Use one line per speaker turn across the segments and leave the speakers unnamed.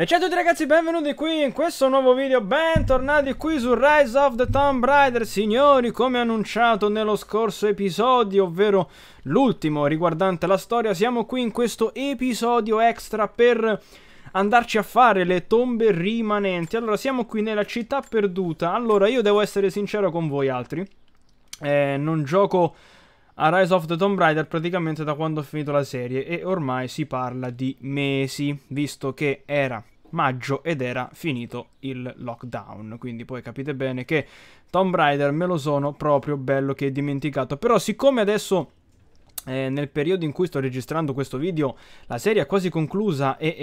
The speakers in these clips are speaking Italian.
E ciao a tutti ragazzi, benvenuti qui in questo nuovo video, bentornati qui su Rise of the Tomb Raider Signori, come annunciato nello scorso episodio, ovvero l'ultimo riguardante la storia Siamo qui in questo episodio extra per andarci a fare le tombe rimanenti Allora, siamo qui nella città perduta Allora, io devo essere sincero con voi altri eh, Non gioco a Rise of the Tomb Raider praticamente da quando ho finito la serie e ormai si parla di mesi, visto che era maggio ed era finito il lockdown. Quindi poi capite bene che Tomb Raider me lo sono proprio bello che dimenticato. Però siccome adesso... Eh, nel periodo in cui sto registrando questo video la serie è quasi conclusa e,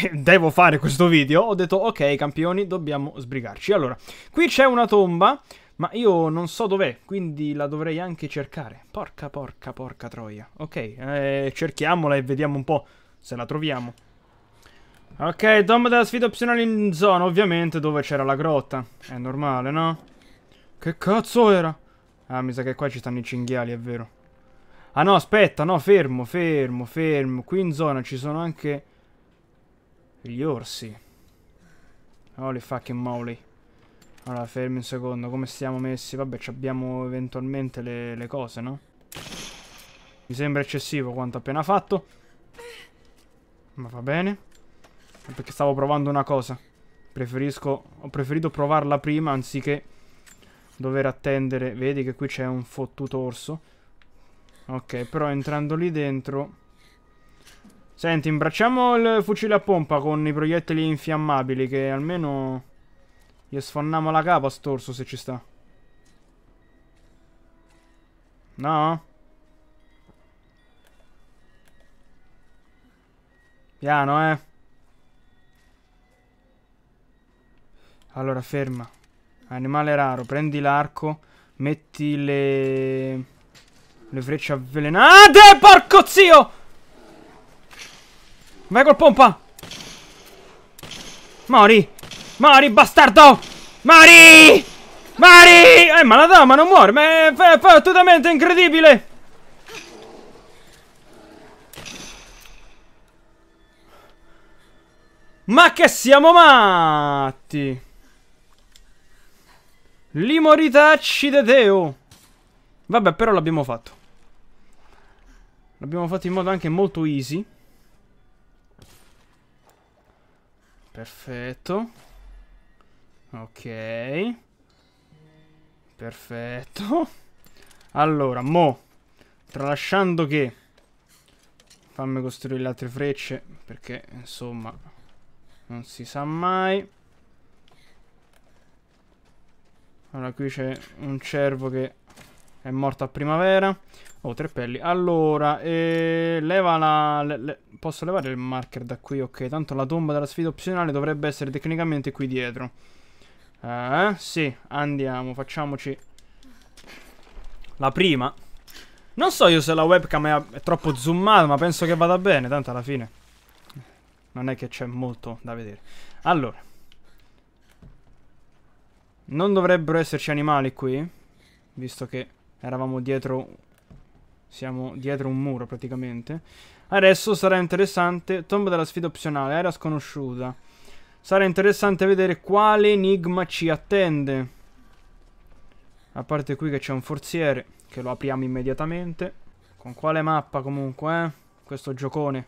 e, devo fare questo video ho detto ok campioni dobbiamo sbrigarci allora qui c'è una tomba ma io non so dov'è, quindi la dovrei anche cercare. Porca, porca, porca troia. Ok, eh, cerchiamola e vediamo un po' se la troviamo. Ok, tomba della sfida opzionale in zona, ovviamente, dove c'era la grotta. È normale, no? Che cazzo era? Ah, mi sa che qua ci stanno i cinghiali, è vero. Ah no, aspetta, no, fermo, fermo, fermo. Qui in zona ci sono anche gli orsi. Holy fucking moly. Allora, fermi un secondo, come stiamo messi? Vabbè, abbiamo eventualmente le, le cose, no? Mi sembra eccessivo quanto appena fatto. Ma va bene. Perché stavo provando una cosa. Preferisco, ho preferito provarla prima anziché dover attendere. Vedi che qui c'è un fottuto orso. Ok, però entrando lì dentro... Senti, imbracciamo il fucile a pompa con i proiettili infiammabili che almeno... Gli sfonniamo la capa a storso se ci sta. No? Piano, eh. Allora, ferma. Animale raro, prendi l'arco, metti le... Le frecce avvelenate, porco zio! Vai col pompa! Mori! Mori, bastardo! Mori! Mori! Eh, ma la dama non muore, ma è, è incredibile! Ma che siamo matti! Limoritacci de Teo! Vabbè, però l'abbiamo fatto. L'abbiamo fatto in modo anche molto easy. Perfetto. Ok. Perfetto. Allora, mo. Tralasciando che... Fammi costruire le altre frecce. Perché, insomma... Non si sa mai. Allora, qui c'è un cervo che è morto a primavera. Oh, tre pelli. Allora, eh, leva la... Le, le, posso levare il marker da qui? Ok, tanto la tomba della sfida opzionale dovrebbe essere tecnicamente qui dietro. Eh, sì, andiamo, facciamoci la prima. Non so io se la webcam è, troppo zoomata, ma penso che vada bene, tanto alla fine. Non è che c'è molto da vedere. Allora. Non dovrebbero esserci animali qui, visto che eravamo dietro... Siamo dietro un muro praticamente. Adesso sarà interessante. Tomba della sfida opzionale, era sconosciuta. Sarà interessante vedere quale enigma ci attende. A parte qui che c'è un forziere, che lo apriamo immediatamente. Con quale mappa comunque, eh? Questo giocone.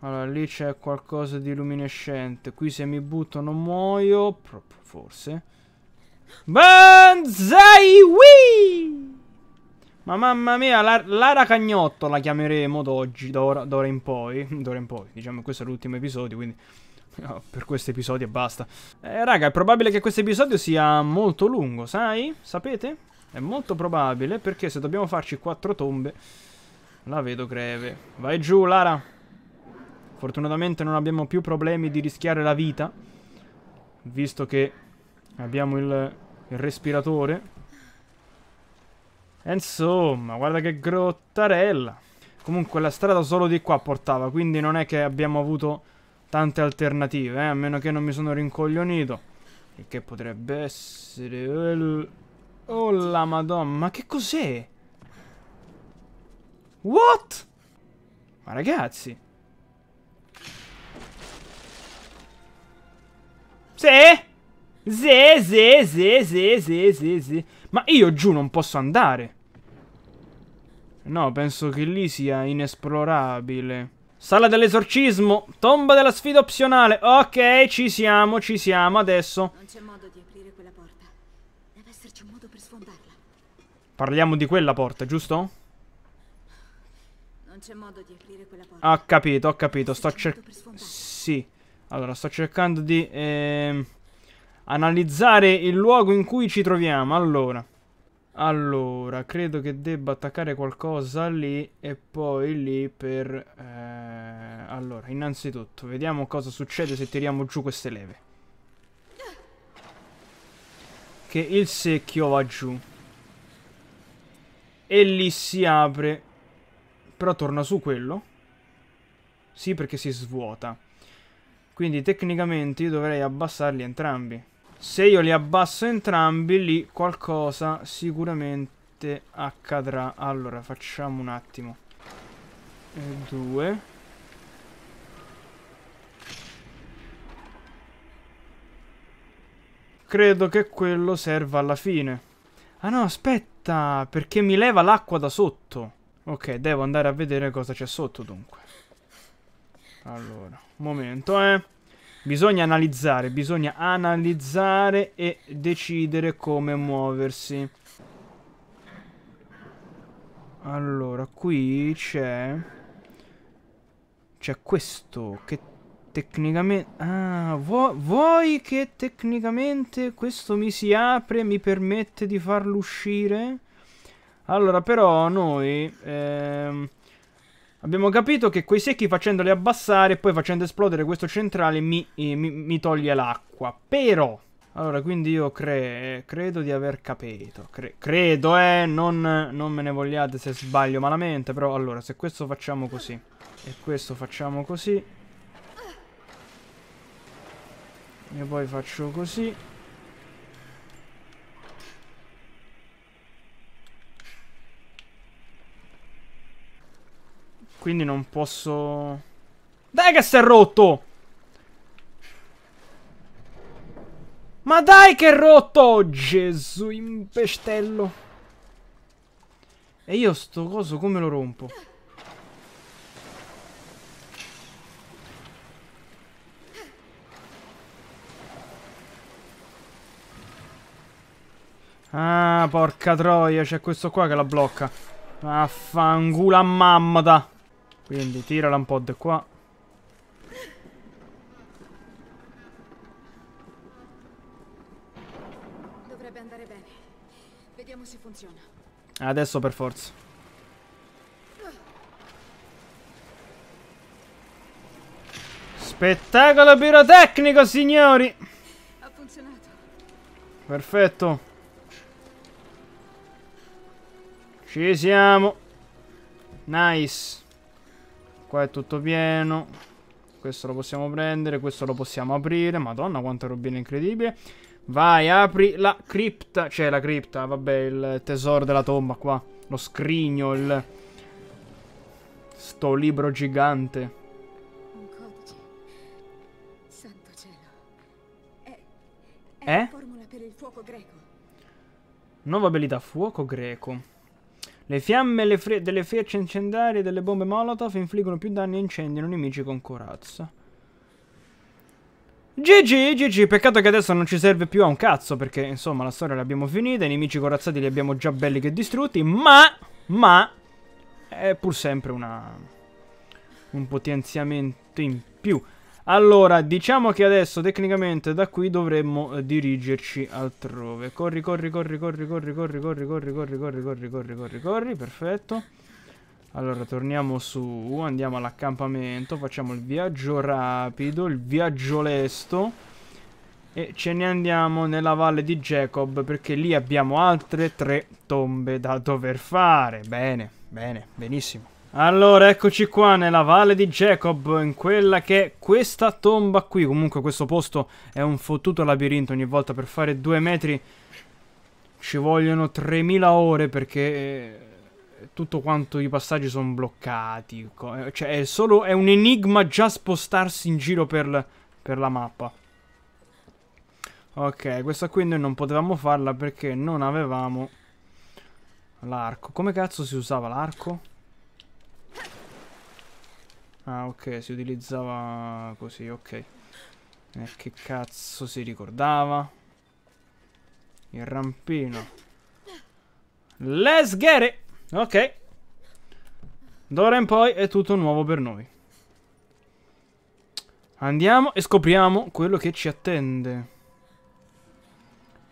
Allora, lì c'è qualcosa di luminescente. Qui se mi butto non muoio. Forse. Banzai Wii! Ma mamma mia, Lara Cagnotto la chiameremo d'oggi, d'ora, d'ora in poi. D'ora in poi, diciamo, questo è l'ultimo episodio, quindi... No, per questo episodio e basta. Eh, raga, è probabile che questo episodio sia molto lungo, sai? Sapete? È molto probabile, perché se dobbiamo farci quattro tombe... La vedo greve. Vai giù, Lara. Fortunatamente non abbiamo più problemi di rischiare la vita. Visto che abbiamo il, il respiratore insomma, guarda che grottarella. Comunque la strada solo di qua portava, quindi non è che abbiamo avuto tante alternative, eh? a meno che non mi sono rincoglionito. Il che potrebbe essere... Oh la madonna, ma che cos'è? What? Ma ragazzi... Sì! Sì, sì, sì, sì, sì, sì, sì. Ma io giù non posso andare. No, penso che lì sia inesplorabile. Sala dell'esorcismo, tomba della sfida opzionale. Ok, ci siamo, ci siamo adesso. Non c'è modo di aprire quella porta. Deve esserci un modo per sfondarla. Parliamo di quella porta, giusto? Non c'è modo di aprire quella porta. Ho capito, ho capito. Sto cercando. Sì. Allora, sto cercando di. Ehm... Analizzare il luogo in cui ci troviamo. Allora. Allora, credo che debba attaccare qualcosa lì e poi lì per... Eh... Allora, innanzitutto, vediamo cosa succede se tiriamo giù queste leve. Che il secchio va giù. E lì si apre. Però torna su quello. Sì, perché si svuota. Quindi tecnicamente io dovrei abbassarli entrambi. Se io li abbasso entrambi, lì qualcosa sicuramente accadrà. Allora, facciamo un attimo. E eh, due. Credo che quello serva alla fine. Ah no, aspetta, perché mi leva l'acqua da sotto. Ok, devo andare a vedere cosa c'è sotto dunque. Allora, momento eh. Bisogna analizzare, bisogna analizzare e decidere come muoversi. Allora, qui c'è... C'è questo che tecnicamente... Ah, vu vuoi che tecnicamente questo mi si apre, e mi permette di farlo uscire? Allora, però noi... Ehm... Abbiamo capito che quei secchi facendoli abbassare e poi facendo esplodere questo centrale mi, eh, mi, mi toglie l'acqua. Però... Allora, quindi io cre credo di aver capito. Cre credo, eh, non, non, me ne vogliate se sbaglio malamente, però allora, se questo facciamo così e questo facciamo così e poi faccio così Quindi non posso... Dai che si è rotto! Ma dai che è rotto! Gesù impestello! E io sto coso come lo rompo? Ah, porca troia, c'è questo qua che la blocca. Affangula mamma da. Quindi tirala un po' di qua. Dovrebbe andare bene. Vediamo se funziona. Adesso per forza. Spettacolo pirotecnico, signori! Ha funzionato. Perfetto. Ci siamo. Nice. Qua è tutto pieno. Questo lo possiamo prendere, questo lo possiamo aprire. Madonna, quanta robina incredibile. Vai, apri la cripta. Cioè, la cripta, vabbè, il tesoro della tomba qua. Lo scrigno, il... Sto libro gigante. eh? Nuova abilità, fuoco greco. Le fiamme fre delle frecce incendiarie e delle bombe Molotov infliggono più danni e incendi ai nemici con corazza. GG, GG, peccato che adesso non ci serve più a un cazzo, perché insomma la storia l'abbiamo finita, i nemici corazzati li abbiamo già belli che distrutti, ma, ma, è pur sempre una, un potenziamento in più. Allora, diciamo che adesso tecnicamente da qui dovremmo eh, dirigerci altrove. Corri, corri, corri, corri, corri, corri, corri, corri, corri, corri, corri, corri, corri, corri, perfetto. Allora, torniamo su, andiamo all'accampamento, facciamo il viaggio rapido, il viaggio lesto. E ce ne andiamo nella valle di Jacob perché lì abbiamo altre tre tombe da dover fare. Bene, bene, benissimo. Allora, eccoci qua nella valle di Jacob, in quella che è questa tomba qui. Comunque questo posto è un fottuto labirinto ogni volta per fare due metri. Ci vogliono 3000 ore perché eh, tutto quanto i passaggi sono bloccati. Eh, cioè è solo è un enigma già spostarsi in giro per, per la mappa. Ok, questa qui noi non potevamo farla perché non avevamo l'arco. Come cazzo si usava l'arco? Ah ok si utilizzava così ok eh, Che cazzo si ricordava Il rampino Let's get it Ok D'ora in poi è tutto nuovo per noi Andiamo e scopriamo quello che ci attende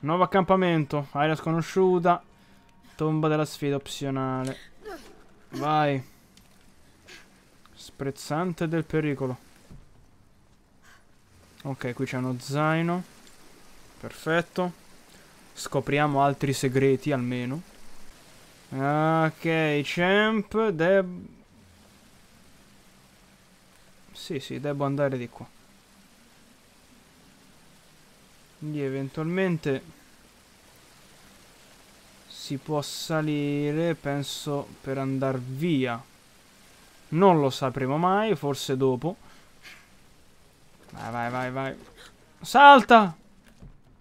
Nuovo accampamento area sconosciuta Tomba della sfida opzionale Vai Prezzante del pericolo. Ok, qui c'è uno zaino. Perfetto. Scopriamo altri segreti almeno. Ok, champ, deb... Sì, sì, devo andare di qua. Quindi eventualmente si può salire, penso, per andare via. Non lo sapremo mai, forse dopo. Vai, vai, vai, vai. Salta!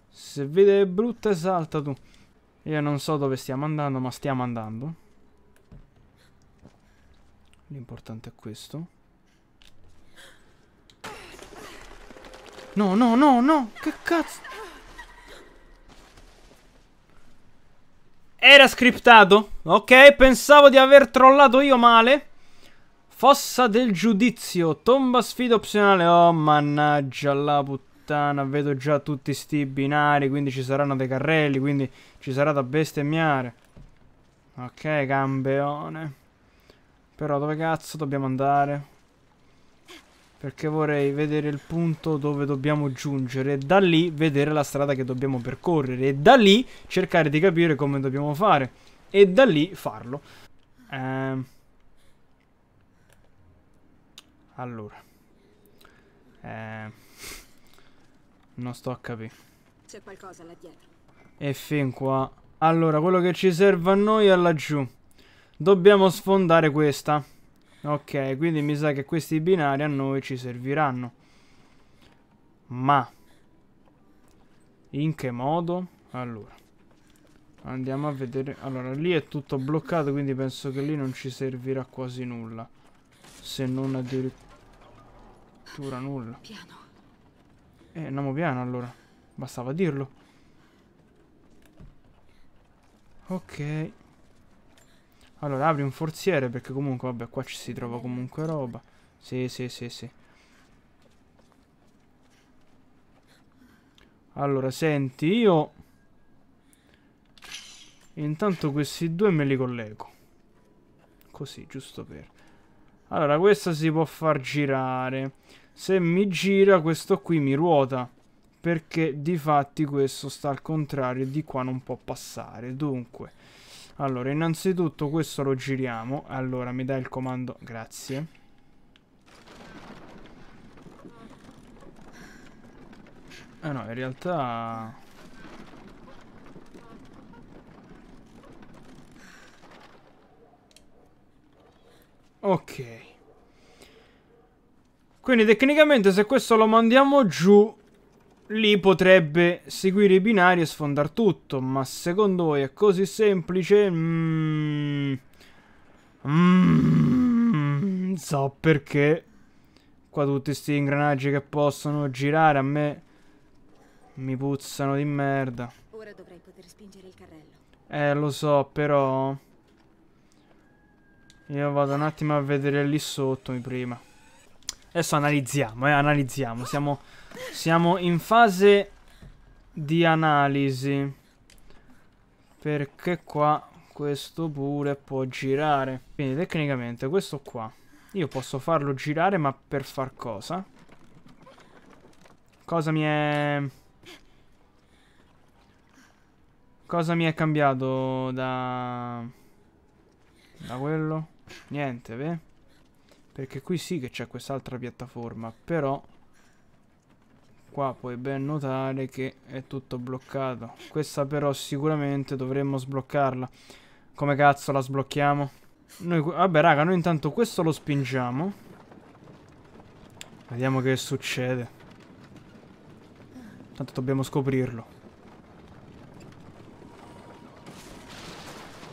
Se vede brutte, salta tu. Io non so dove stiamo andando, ma stiamo andando. L'importante è questo. No, no, no, no! Che cazzo! Era scriptato? Ok, pensavo di aver trollato io male. Fossa del giudizio, tomba sfida opzionale. Oh, mannaggia la puttana. Vedo già tutti sti binari, quindi ci saranno dei carrelli, quindi ci sarà da bestemmiare. Ok, cambeone. Però dove cazzo dobbiamo andare? Perché vorrei vedere il punto dove dobbiamo giungere e da lì vedere la strada che dobbiamo percorrere e da lì cercare di capire come dobbiamo fare e da lì farlo. Ehm... Allora. Eh, non sto a capire. C'è qualcosa là dietro. E fin qua. Allora, quello che ci serve a noi è laggiù. Dobbiamo sfondare questa. Ok, quindi mi sa che questi binari a noi ci serviranno. Ma... In che modo? Allora. Andiamo a vedere. Allora, lì è tutto bloccato, quindi penso che lì non ci servirà quasi nulla. Se non addirittura... Dura nulla. Piano. Eh, andiamo piano allora. Bastava dirlo. Ok. Allora, apri un forziere perché comunque, vabbè, qua ci si trova comunque roba. Sì, sì, sì, sì. Allora, senti, io... Intanto questi due me li collego. Così, giusto per... Allora, questa si può far girare. Se mi gira, questo qui mi ruota. Perché di fatti questo sta al contrario di qua non può passare. Dunque, allora, innanzitutto questo lo giriamo. Allora, mi dai il comando... Grazie. Ah no, in realtà... Ok. Quindi tecnicamente se questo lo mandiamo giù, lì potrebbe seguire i binari e sfondare tutto. Ma secondo voi è così semplice? Mmm... Mm, so perché. Qua tutti questi ingranaggi che possono girare a me mi puzzano di merda. Ora dovrei poter spingere il carrello. Eh, lo so, però... Io vado un attimo a vedere lì sotto prima. Adesso analizziamo, eh, analizziamo. Siamo, siamo in fase di analisi. Perché qua questo pure può girare. Quindi tecnicamente questo qua. Io posso farlo girare, ma per far cosa? Cosa mi è... Cosa mi è cambiato da... Da quello? Niente, beh. Perché qui sì che c'è quest'altra piattaforma, però... Qua puoi ben notare che è tutto bloccato. Questa però sicuramente dovremmo sbloccarla. Come cazzo la sblocchiamo? Noi, vabbè raga, noi intanto questo lo spingiamo. Vediamo che succede. Intanto dobbiamo scoprirlo.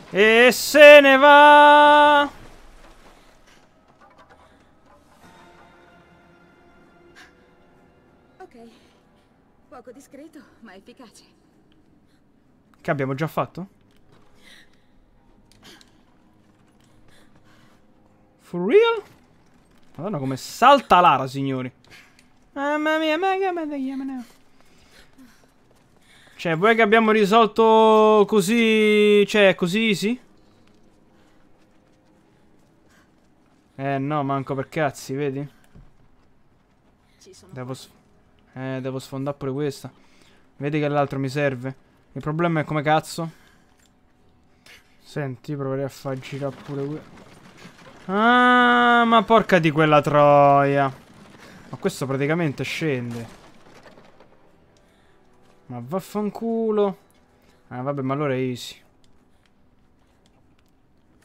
E se ne va! Gioco discreto, ma efficace. Che abbiamo già fatto? For real? Madonna come salta l'ara, signori. Mamma mia, ma mamma mia, mamma mia. Cioè, vuoi che abbiamo risolto così... Cioè, così easy? Eh no, manco per cazzi, vedi? Devo... Eh, devo sfondare pure questa. Vedi che l'altro mi serve. Il problema è come cazzo. Senti, proverei a far girare pure qui. Ah, ma porca di quella troia. Ma questo praticamente scende. Ma vaffanculo. Ah, vabbè, ma allora è easy.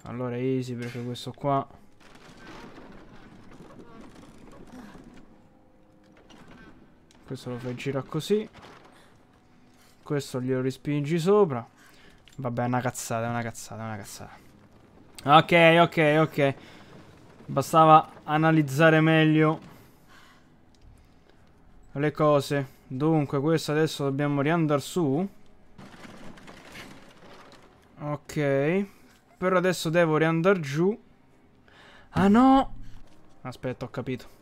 Allora è easy perché questo qua... Questo lo fai girare così. Questo glielo rispingi sopra. Vabbè, è una cazzata, è una cazzata, è una cazzata. Ok, ok, ok. Bastava analizzare meglio le cose. Dunque, questo adesso dobbiamo riandare su. Ok. Però adesso devo riandare giù. Ah no! Aspetta, ho capito.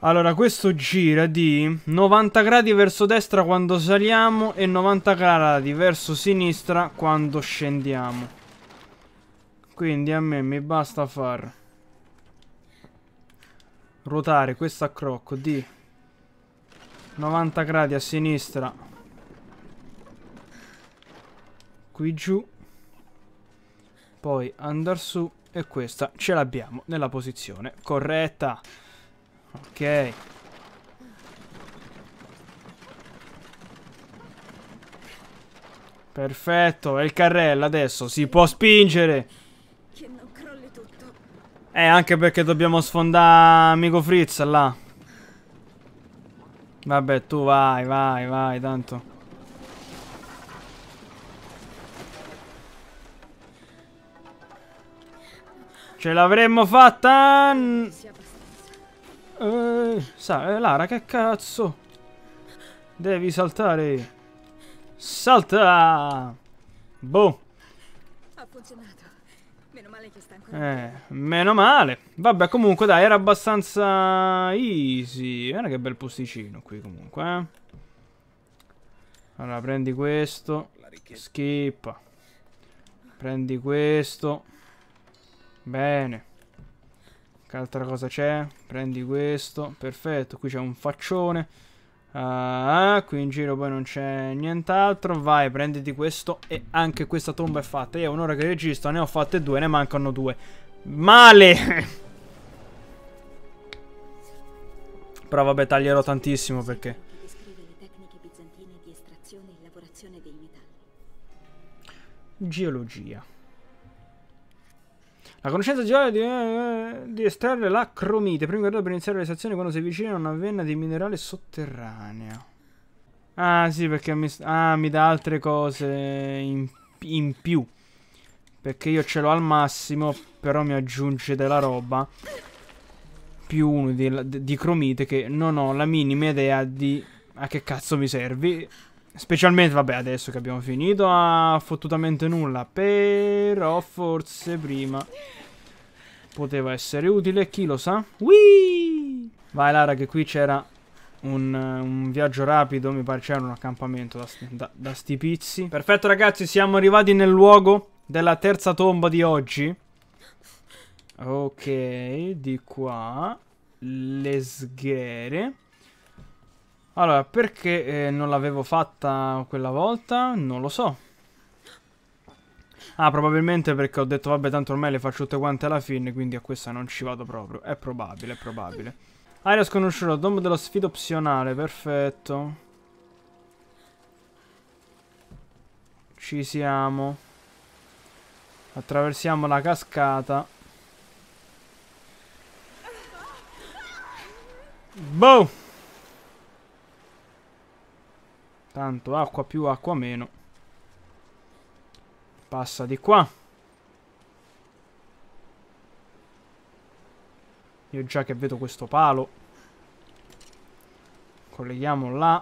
Allora, questo gira di 90 gradi verso destra quando saliamo e 90 gradi verso sinistra quando scendiamo. Quindi a me mi basta far ruotare questa accrocco di 90 gradi a sinistra qui giù poi andare su e questa ce l'abbiamo nella posizione corretta Ok. Perfetto, è il carrello adesso, si può spingere. Eh, anche perché dobbiamo sfondare amico Fritz là. Vabbè, tu vai, vai, vai, tanto. Ce l'avremmo fatta... Eh, sa, eh, Lara, che cazzo? Devi saltare. Salta! Boh. Ha funzionato. Meno male che sta ancora. Eh, meno male. Vabbè, comunque dai, era abbastanza easy. Guarda che bel posticino qui comunque, eh. Allora, prendi questo. Schippa. Prendi questo. Bene. Che altra cosa c'è? Prendi questo. Perfetto, qui c'è un faccione. Ah, qui in giro poi non c'è nient'altro. Vai, prenditi questo. E anche questa tomba è fatta. Io un'ora che registro, ne ho fatte due, ne mancano due. Male! Però vabbè, taglierò tantissimo perché... Geologia. La conoscenza geologica di, eh, eh, di estrarre la cromite, Prima grado per iniziare l'estrazione quando si avvicina a una venna di minerale sotterranea. Ah, sì, perché mi, ah, mi dà altre cose in, in più. Perché io ce l'ho al massimo, però mi aggiunge della roba più uno di, di cromite che non ho la minima idea di a che cazzo mi servi Specialmente, vabbè, adesso che abbiamo finito a fottutamente nulla. Però forse prima poteva essere utile, chi lo sa? Whee! Vai Lara che qui c'era un, un, viaggio rapido, mi pare c'era un accampamento da, da, da sti pizzi. Perfetto ragazzi, siamo arrivati nel luogo della terza tomba di oggi. Ok, di qua. Le sghere. Allora, perché eh, non l'avevo fatta quella volta? Non lo so. Ah, probabilmente perché ho detto, vabbè, tanto ormai le faccio tutte quante alla fine, quindi a questa non ci vado proprio. È probabile, è probabile. Aria sconosciuta, domo della sfida opzionale, perfetto. Ci siamo. Attraversiamo la cascata. Boh! Tanto acqua più, acqua meno. Passa di qua. Io già che vedo questo palo. Colleghiamo là.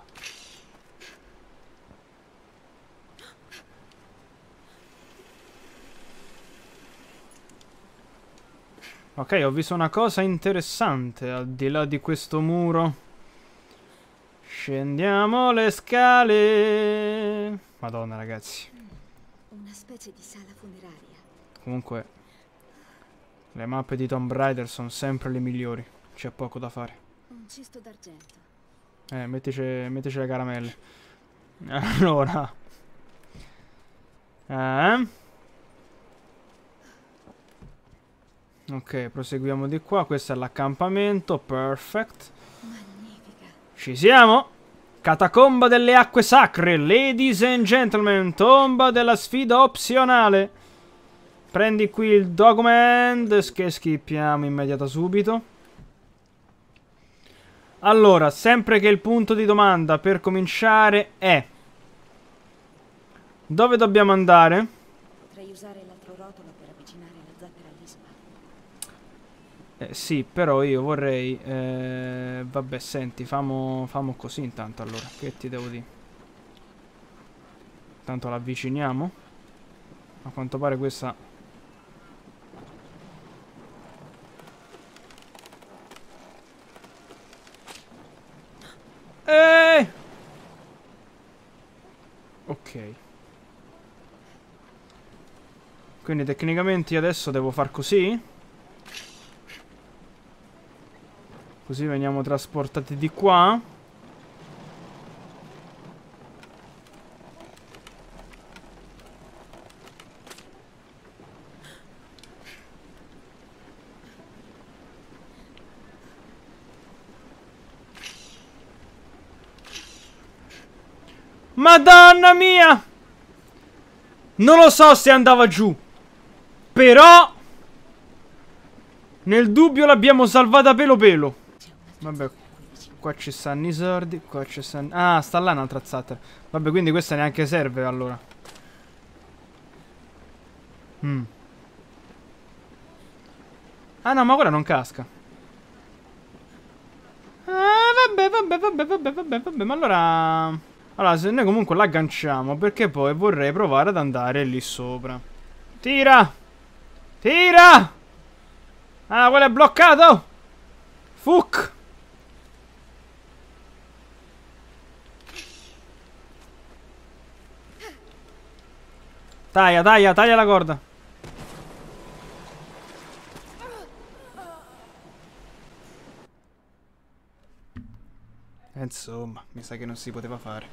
Ok, ho visto una cosa interessante al di là di questo muro. Scendiamo le scale. Madonna, ragazzi. Una specie di sala funeraria. Comunque, le mappe di Tomb Raider sono sempre le migliori. C'è poco da fare. Un cisto d'argento. Eh, mettici, mettici le caramelle. Allora. Eh. Ok, proseguiamo di qua. Questo è l'accampamento. Perfect. Magnifica. Ci siamo. Catacomba delle acque sacre, ladies and gentlemen, tomba della sfida opzionale. Prendi qui il document che schippiamo immediata subito. Allora, sempre che il punto di domanda per cominciare è... Dove dobbiamo andare? Potrei usare l'altro rotolo per avvicinare la zattera all'isola. Eh, sì, però io vorrei... Eh, vabbè, senti, famo, famo così intanto allora. Che ti devo dire? Tanto l'avviciniamo. A quanto pare questa... Eeeh! Ok. Quindi tecnicamente io adesso devo far così? Così veniamo trasportati di qua. Madonna mia! Non lo so se andava giù. Però... Nel dubbio l'abbiamo salvata pelo pelo. Vabbè, qua ci stanno i sordi, qua ci stanno... Ah, sta là un'altra zatter. Vabbè, quindi questa neanche serve allora. Mm. Ah no, ma ora non casca. Ah, vabbè, vabbè, vabbè, vabbè, vabbè, vabbè, ma allora... Allora, se noi comunque l'agganciamo, perché poi vorrei provare ad andare lì sopra. Tira! Tira! Ah, quello è bloccato! Fuck! Taglia, taglia, taglia la corda. Eh, insomma, mi sa che non si poteva fare.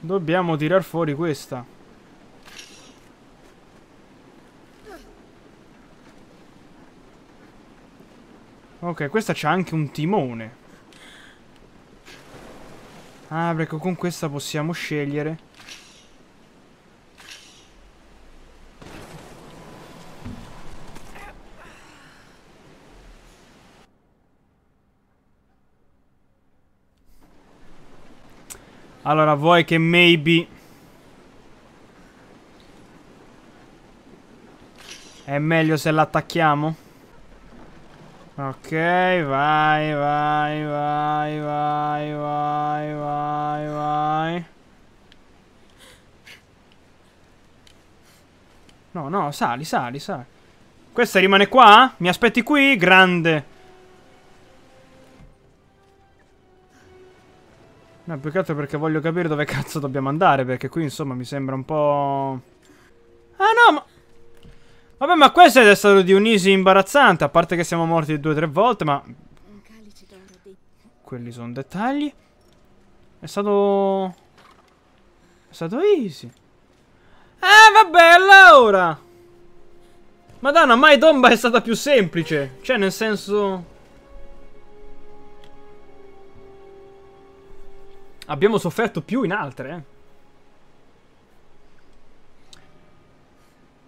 Dobbiamo tirar fuori questa. Ok, questa c'ha anche un timone. Ah, perché con questa possiamo scegliere Allora, vuoi che maybe... È meglio se l'attacchiamo? Ok, vai, vai, vai, vai, vai, vai, vai. No, no, sali, sali, sali. Questa rimane qua? Mi aspetti qui? Grande. No, più che altro perché voglio capire dove cazzo dobbiamo andare, perché qui insomma mi sembra un po'... Ah no, ma... Vabbè, ma questo è stato di un'easy imbarazzante, a parte che siamo morti due o tre volte, ma... Quelli sono dettagli. È stato... È stato easy. Ah, vabbè, allora! Madonna, mai Tomba è stata più semplice. Cioè, nel senso... Abbiamo sofferto più in altre.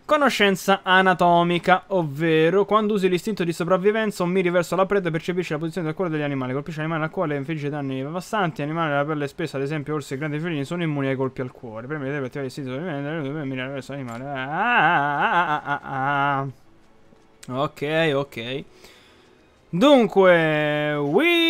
Conoscenza anatomica, ovvero quando usi l'istinto di sopravvivenza o miri verso la preda percepisci la posizione del cuore degli animali, colpisci l'animale al cuore e infligge danni devastanti, animali della pelle spessa, ad esempio orsi e grandi felini, sono immuni ai colpi al cuore. Prima di attivare l'istinto di sopravvivenza e mirare verso l'animale. Ah, ah, ah, ah, ok, ok. Dunque, Wii.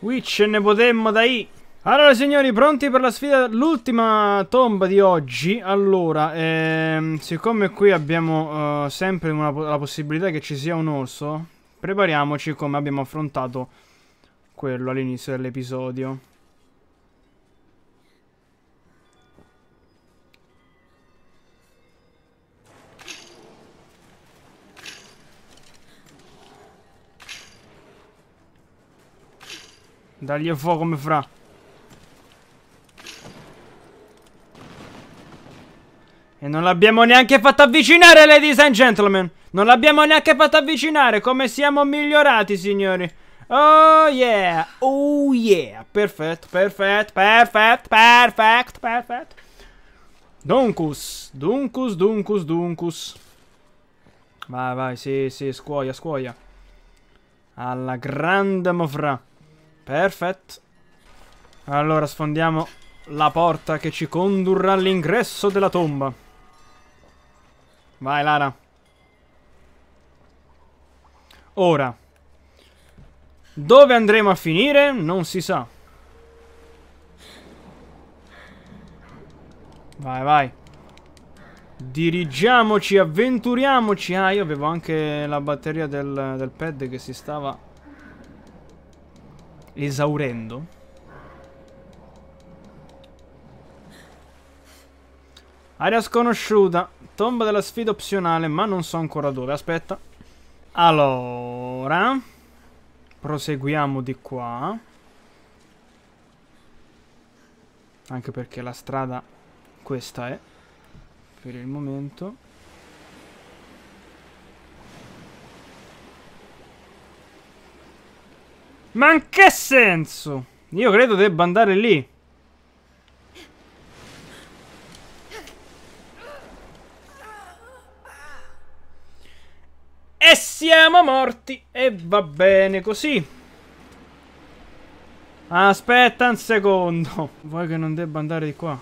Qui ne potemmo dai. Allora signori, pronti per la sfida, l'ultima tomba di oggi? Allora, ehm, siccome qui abbiamo eh, sempre una, la possibilità che ci sia un orso, prepariamoci come abbiamo affrontato quello all'inizio dell'episodio. Dagli a fuoco come fra. E non l'abbiamo neanche fatto avvicinare, ladies and gentlemen. Non l'abbiamo neanche fatto avvicinare. Come siamo migliorati, signori. Oh yeah, oh yeah. Perfetto, perfetto, perfetto, perfetto, perfetto. Duncus, duncus, duncus, duncus. Vai, vai, sì, sì, scuoia, scuoia. Alla grande mofra. Perfetto. Allora sfondiamo la porta che ci condurrà all'ingresso della tomba. Vai, Lara. Ora. Dove andremo a finire? Non si sa. Vai, vai. Dirigiamoci, avventuriamoci. Ah, io avevo anche la batteria del, del pad che si stava esaurendo. Aria sconosciuta, tomba della sfida opzionale, ma non so ancora dove, aspetta. Allora, proseguiamo di qua. Anche perché la strada questa è, per il momento. Ma in che senso? Io credo debba andare lì. E siamo morti. E va bene così. Aspetta un secondo. Vuoi che non debba andare di qua?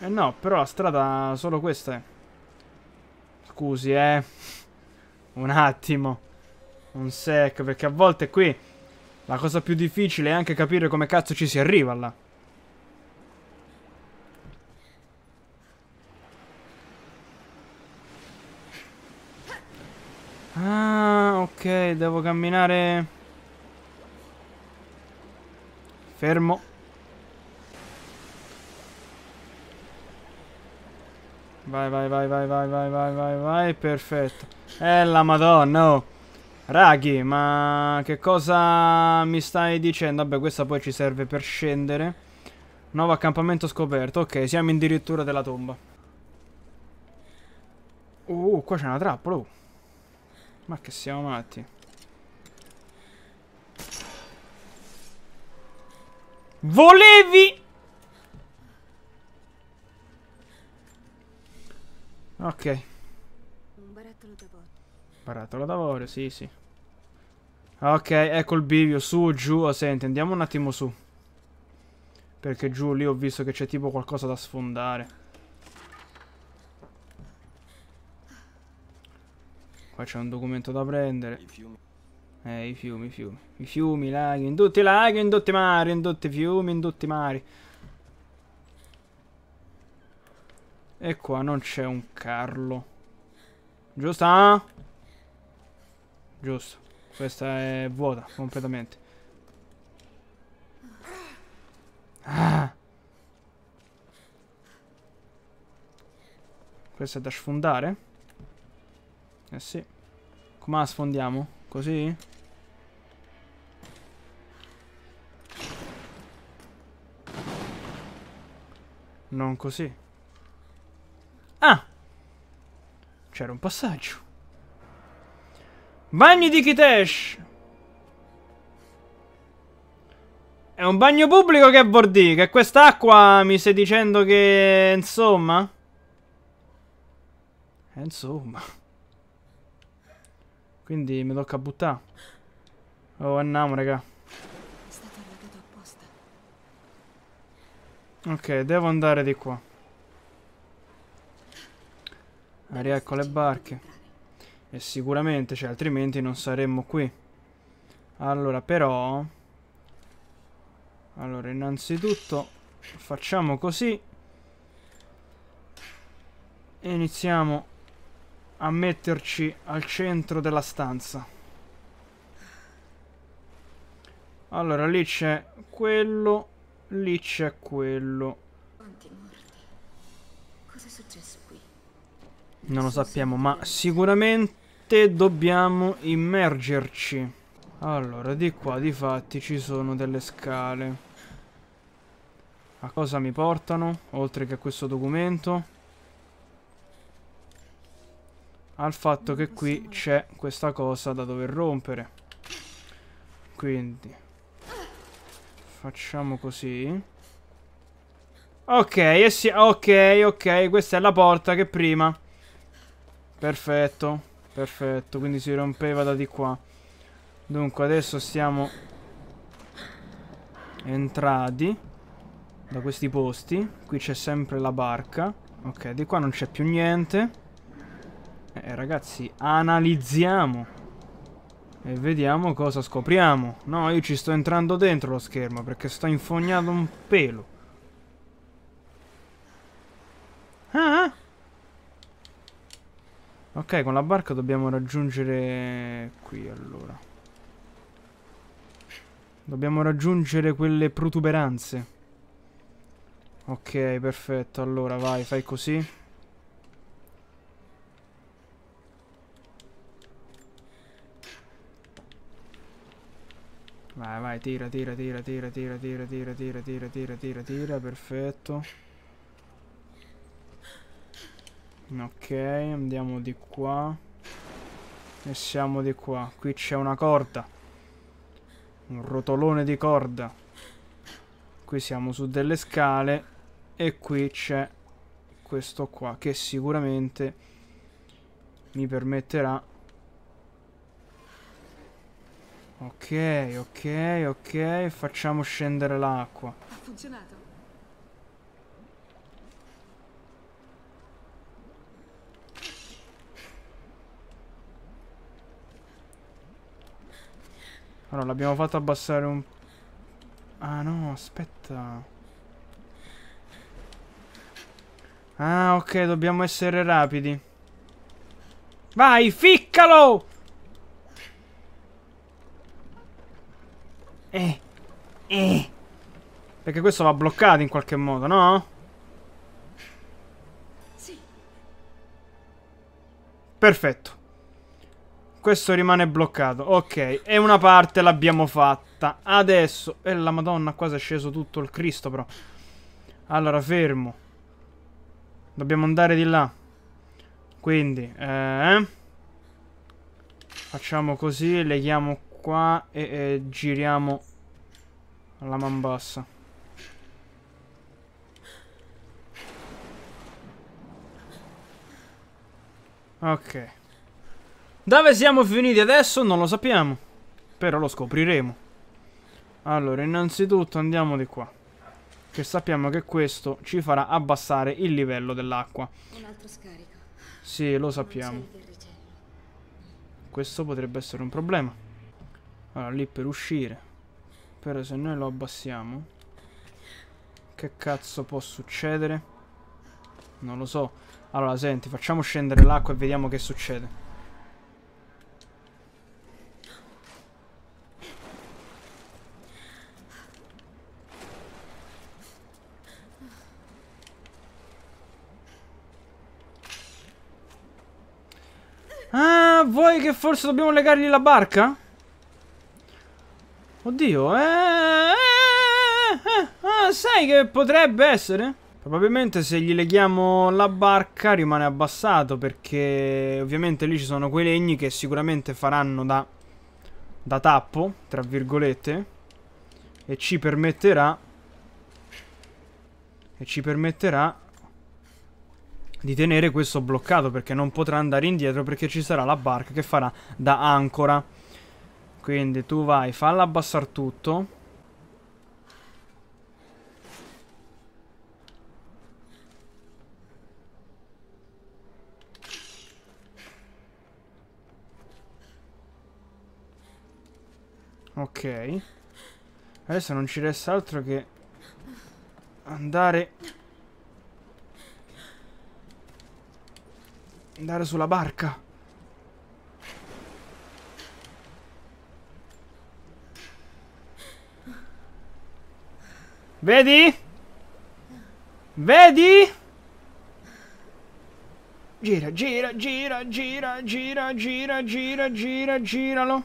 Eh no, però la strada solo questa è. Scusi, eh. Un attimo. Un sec, perché a volte qui... La cosa più difficile è anche capire come cazzo ci si arriva là. Ah, ok, devo camminare... Fermo. Vai, vai, vai, vai, vai, vai, vai, vai, vai, perfetto. Eh, la madonna, oh. Raghi, ma che cosa mi stai dicendo? Vabbè, questa poi ci serve per scendere. Nuovo accampamento scoperto. Ok, siamo in dirittura della tomba. Uh, qua c'è una trappola. Uh. Ma che siamo matti. Volevi... Ok. Barattolo d'avorio, sì, sì. Ok, ecco il bivio, su giù, oh, senti, andiamo un attimo su. Perché giù lì ho visto che c'è tipo qualcosa da sfondare. Qua c'è un documento da prendere. I fiumi. Eh, i fiumi, i fiumi. I laghi. In tutti i laghi, in tutti i mari, In tutti i fiumi, in tutti i mari. E qua non c'è un Carlo. Giusto? Ah? Giusto. Questa è vuota completamente. Ah. Questa è da sfondare? Eh sì. Come la sfondiamo? Così? Non così. Ah! C'era un passaggio. Bagni di Kitesh! È un bagno pubblico che vuol dire? Che quest'acqua mi stai dicendo che... insomma? Eh, insomma... Quindi mi tocca buttare. Oh, andiamo, raga. Ok, devo andare di qua. Ah, ecco le barche. E sicuramente, cioè, altrimenti non saremmo qui. Allora, però... Allora, innanzitutto facciamo così. E iniziamo a metterci al centro della stanza. Allora, lì c'è quello, lì c'è quello. Non lo sappiamo, ma sicuramente parte dobbiamo immergerci. Allora, di qua di fatti ci sono delle scale. A cosa mi portano? Oltre che a questo documento. Al fatto che qui c'è questa cosa da dover rompere. Quindi. Facciamo così. Ok, eh sì, ok, ok. Questa è la porta che prima. Perfetto. Perfetto, quindi si rompeva da di qua. Dunque, adesso siamo entrati da questi posti. Qui c'è sempre la barca. Ok, di qua non c'è più niente. Eh, ragazzi, analizziamo. E vediamo cosa scopriamo. No, io ci sto entrando dentro lo schermo perché sto infognato un pelo. Ah! ah. Ok, con la barca dobbiamo raggiungere qui allora. Dobbiamo raggiungere quelle protuberanze. Ok, perfetto. Allora, vai, fai così. Vai, vai, tira, tira, tira, tira, tira, tira, tira, tira, tira, tira, tira, tira, perfetto. Ok, andiamo di qua. E siamo di qua. Qui c'è una corda. Un rotolone di corda. Qui siamo su delle scale. E qui c'è questo qua. Che sicuramente mi permetterà... Ok, ok, ok. Facciamo scendere l'acqua. Ha funzionato. Allora, l'abbiamo fatto abbassare un... Ah no, aspetta. Ah, ok, dobbiamo essere rapidi. Vai, ficcalo! Eh, eh. Perché questo va bloccato in qualche modo, no? Sì. Perfetto. Questo rimane bloccato. Ok, e una parte l'abbiamo fatta. Adesso... E la madonna, qua si è sceso tutto il Cristo, però. Allora, fermo. Dobbiamo andare di là. Quindi, eh... Facciamo così, leghiamo qua e, e giriamo alla man bassa. Ok. Dove siamo finiti adesso non lo sappiamo. Però lo scopriremo. Allora, innanzitutto andiamo di qua. Che sappiamo che questo ci farà abbassare il livello dell'acqua. Un altro scarico. Sì, lo sappiamo. Questo potrebbe essere un problema. Allora, lì per uscire. Però se noi lo abbassiamo... Che cazzo può succedere? Non lo so. Allora, senti, facciamo scendere l'acqua e vediamo che succede. Ah, vuoi che forse dobbiamo legargli la barca? Oddio, eh, eh, eh, eh, sai che potrebbe essere? Probabilmente se gli leghiamo la barca rimane abbassato perché ovviamente lì ci sono quei legni che sicuramente faranno da, da tappo, tra virgolette, e ci permetterà, e ci permetterà di tenere questo bloccato perché non potrà andare indietro perché ci sarà la barca che farà da ancora. Quindi tu vai, falla abbassare tutto. Ok. Adesso non ci resta altro che andare andare sulla barca. Vedi? Vedi? Gira, gira, gira, gira, gira, gira, gira, gira, giralo.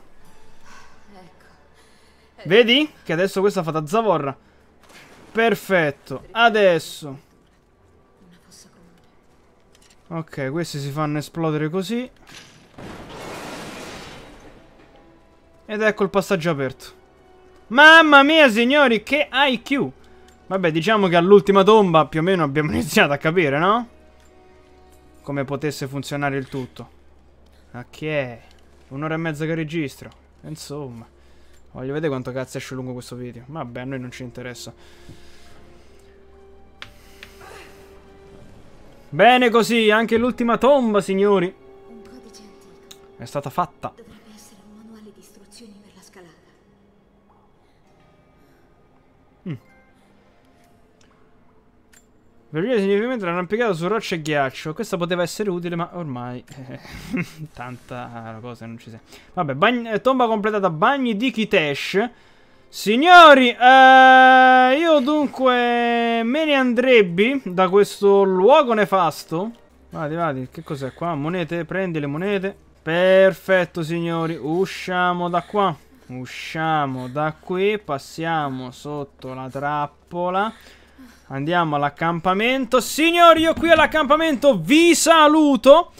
Vedi? Che adesso questa è fatta zavorra. Perfetto. Adesso. Ok, questi si fanno esplodere così. Ed ecco il passaggio aperto. Mamma mia, signori, che IQ! Vabbè, diciamo che all'ultima tomba più o meno abbiamo iniziato a capire, no? Come potesse funzionare il tutto. Ok. Un'ora e mezza che registro. Insomma. Voglio vedere quanto cazzo esce lungo questo video. Vabbè, a noi non ci interessa. Bene così, anche l'ultima tomba, signori. È stata fatta. Dovrebbe essere un manuale di istruzioni per la scalata. Mm. Vergine significamente arrampicato su roccia e ghiaccio. Questa poteva essere utile, ma ormai. Eh, tanta cosa non ci sei. Vabbè, bagno, eh, tomba completata. Bagni di Kitesh. Signori, eh, io dunque me ne andrebbi da questo luogo nefasto. Vadi, vadi, che cos'è qua? Monete, prendi le monete. Perfetto, signori, usciamo da qua. Usciamo da qui, passiamo sotto la trappola. Andiamo all'accampamento. Signori, io qui all'accampamento vi saluto.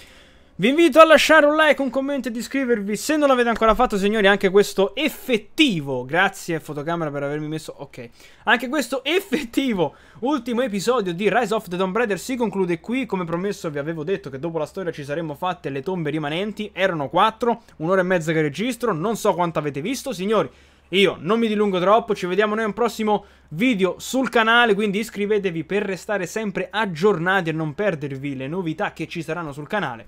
Vi invito a lasciare un like, un commento e di iscrivervi se non l'avete ancora fatto, signori. Anche questo effettivo, grazie fotocamera per avermi messo. Ok, anche questo effettivo ultimo episodio di Rise of the Tomb Raider si conclude qui. Come promesso, vi avevo detto che dopo la storia ci saremmo fatte le tombe rimanenti. Erano 4, un'ora e mezza che registro. Non so quanto avete visto, signori. Io non mi dilungo troppo, ci vediamo noi in un prossimo video sul canale, quindi iscrivetevi per restare sempre aggiornati e non perdervi le novità che ci saranno sul canale.